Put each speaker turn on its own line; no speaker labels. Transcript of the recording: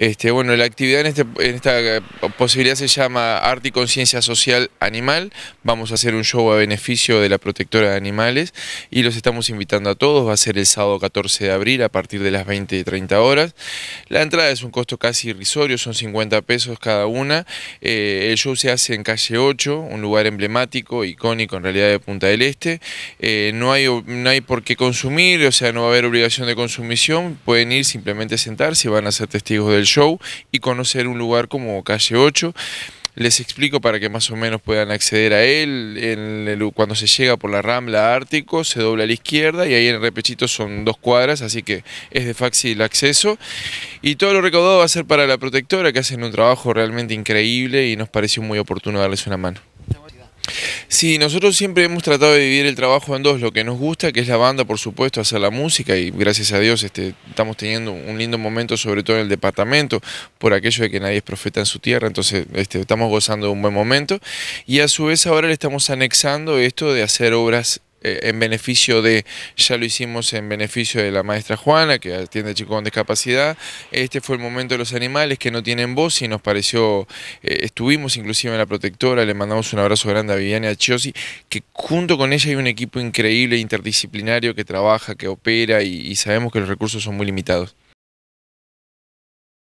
Este, bueno, la actividad en, este, esta eh, posibilidad se llama Arte y Conciencia Social Animal. Vamos a hacer un show a beneficio de la protectora de animales y los estamos invitando a todos. Va a ser el sábado 14 de abril a partir de las 20 y 30 horas. La entrada es un costo casi irrisorio, son 50 pesos cada una. Eh, el show se hace en calle 8, un lugar emblemático, icónico en realidad de Punta del Este. Eh, no, hay, por qué consumir, o sea, no va a haber obligación de consumición. Pueden ir simplemente a sentarse y van a ser testigos del show y conocer un lugar como Calle 8. Les explico para que más o menos puedan acceder a él. cuando se llega por la Rambla Ártico, se dobla a la izquierda y ahí en el repechito son dos cuadras, así que es de fácil acceso. Y todo lo recaudado va a ser para la protectora, que hacen un trabajo realmente increíble y nos pareció muy oportuno darles una mano. Sí, nosotros siempre hemos tratado de vivir el trabajo en dos, lo que nos gusta, que es la banda, por supuesto, hacer la música y gracias a Dios este, estamos teniendo un lindo momento, sobre todo en el departamento, por aquello de que nadie es profeta en su tierra, entonces este, estamos gozando de un buen momento y a su vez ahora le estamos anexando esto de hacer obras eh, en beneficio de, ya lo hicimos en beneficio de la maestra Juana, que atiende a chicos con discapacidad. Este fue el momento de los animales que no tienen voz y nos pareció, eh, estuvimos inclusive en la protectora, le mandamos un abrazo grande a Viviana Chiosi, que junto con ella hay un equipo increíble, interdisciplinario, que trabaja, que opera y sabemos que los recursos son muy limitados.